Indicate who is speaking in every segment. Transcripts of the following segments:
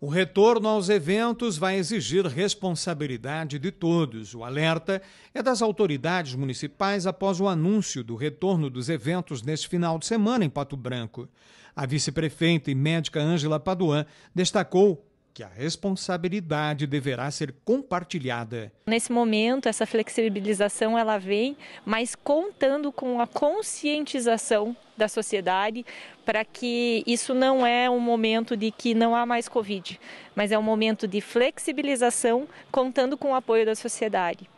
Speaker 1: O retorno aos eventos vai exigir responsabilidade de todos. O alerta é das autoridades municipais após o anúncio do retorno dos eventos neste final de semana em Pato Branco. A vice-prefeita e médica Ângela Paduan destacou que a responsabilidade deverá ser compartilhada.
Speaker 2: Nesse momento, essa flexibilização ela vem, mas contando com a conscientização da sociedade para que isso não é um momento de que não há mais Covid, mas é um momento de flexibilização contando com o apoio da sociedade.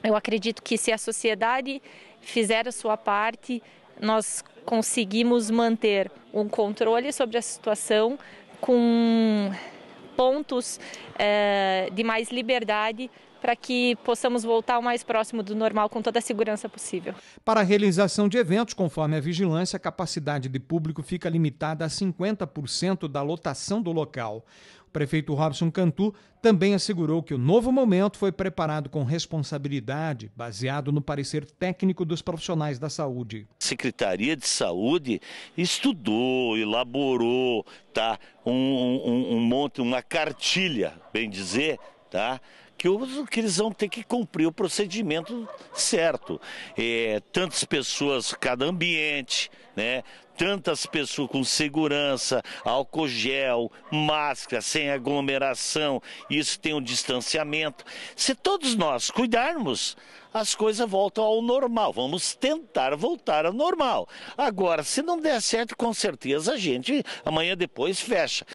Speaker 2: Eu acredito que se a sociedade fizer a sua parte, nós conseguimos manter um controle sobre a situação com pontos é, de mais liberdade para que possamos voltar o mais próximo do normal com toda a segurança possível.
Speaker 1: Para a realização de eventos, conforme a vigilância, a capacidade de público fica limitada a 50% da lotação do local. O prefeito Robson Cantu também assegurou que o novo momento foi preparado com responsabilidade, baseado no parecer técnico dos profissionais da saúde.
Speaker 3: A Secretaria de Saúde estudou, elaborou tá, um, um, um ontem uma cartilha, bem dizer, tá? Que, os, que eles vão ter que cumprir o procedimento certo. É, tantas pessoas, cada ambiente, né? tantas pessoas com segurança, álcool gel, máscara, sem aglomeração, isso tem um distanciamento. Se todos nós cuidarmos, as coisas voltam ao normal. Vamos tentar voltar ao normal. Agora, se não der certo, com certeza a gente amanhã depois fecha.